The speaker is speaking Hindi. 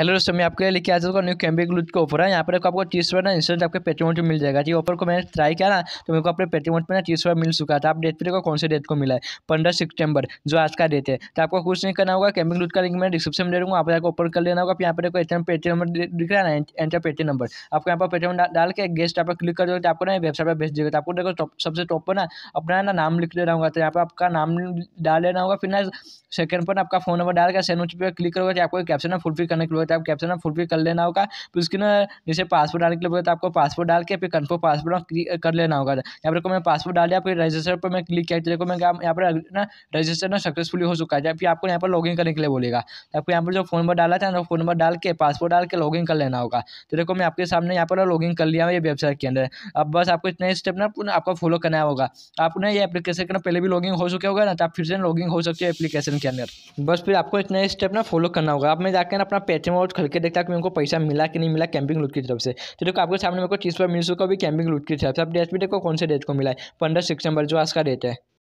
हेलो दोस्तों मैं आपके लिए लेके आ चुका न्यू कैम्बे ग्लूज का ऑफर है यहाँ पर आपको तीस रुपये ना इंस्टेंट आपके पेटीएम पे मिल जाएगा जी ऑफर को मैंने ट्राई किया ना तो मेरे को अपने पेटीएम पर ना तीस रुपये मिल चुका था आप डेट पर को कौन से डेट को मिला है पंद्रह सितंबर जो आज का डेट है तो आपको कुछ नहीं करना होगा कैम्बे ग्लूज का लिंक मैं डिस्क्रिप्शन में दे दूँगा आप आपको ओपन कर लेना होगा यहाँ पर एक एटीएम पेटीएम नंबर दिख रहा है ना एंटर पेटीएम नंबर आपको यहाँ पर पेटीएम डाल के गेस्ट आप क्लिक कर दोगे तो आपको ना वेबसाइट पर भेज देगा तो आपको देखो सबसे टॉप पर ना अपना ना नाम लिख लेना होगा तो यहाँ पर आपका नाम डाल लेना होगा फिर ना सेकंड पर आपका फोन नंबर डाल के सेंड पर क्लिक करोगे तो आपको कैप्शन फुलफिल करने के लिए रहता आप कैप्शन ना फुलफिल कर लेना होगा फिर उसके ना जैसे पासपोर्ट डालने के लिए बोला आपको पासपोर्ट डाल के फिर कन्फर्म पासपोर्ट कर लेना होगा यहाँ पर मैं पासपोर्ट डाल दिया फिर रजिस्टर पर मैं क्लिक किया तो देखो मैं यहाँ पर ना रजिस्टर ना सक्सेसफुली हो चुका है फिर आपको यहाँ पर लॉगिन करने के लिए बोलेगा तो आपको यहाँ पर जो फोन नंबर डाला था ना फोन नंबर डाल के पासपोर्ट डाल के लॉगिन कर लेना होगा तो देखो मैं आपके सामने यहाँ पर लॉगिन कर लिया हूँ ये वेबसाइट के अंदर अब बस आपको इतने स्टेप ना आपको फॉलो करना होगा आपने ये एप्लीकेशन के पहले भी लॉगिन हो चुके होगा ना तो आप फिर से लॉगिन हो सकते हो एप्लीकेशन के अंदर बस फिर आपको इतने स्टेप ना फॉलो करना होगा आप में जाकर अपना पेटीएम कस्टमर मैं और खल के देखता है कि उनको पैसा मिला कि नहीं मिला कैंपिंग लूट की तरफ से तो देखो आपके सामने मेरे को चीज़ पर मिल चुका भी कैंपिंग लूट की तरफ से आप डेट भी देखो कौन से डेट को मिला है पंद्रह सितंबर जो आज का डेट है